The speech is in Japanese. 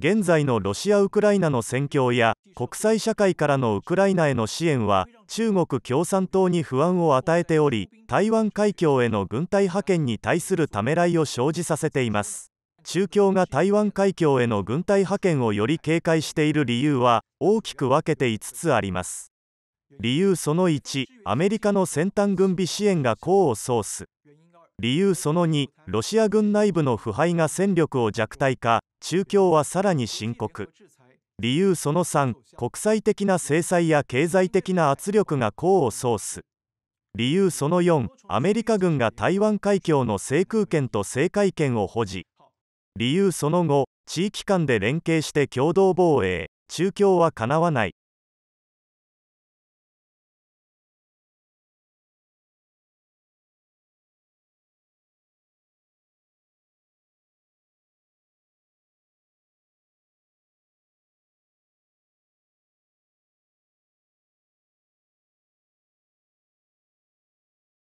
現在のロシア・ウクライナの戦況や国際社会からのウクライナへの支援は中国共産党に不安を与えており台湾海峡への軍隊派遣に対するためらいを生じさせています中共が台湾海峡への軍隊派遣をより警戒している理由は大きく分けて5つあります理由その1アメリカの先端軍備支援が功を奏す理由その2ロシア軍内部の腐敗が戦力を弱体化中共はさらに深刻理由その3国際的な制裁や経済的な圧力が功を奏す理由その4アメリカ軍が台湾海峡の制空権と制海権を保持理由その5地域間で連携して共同防衛中共はかなわない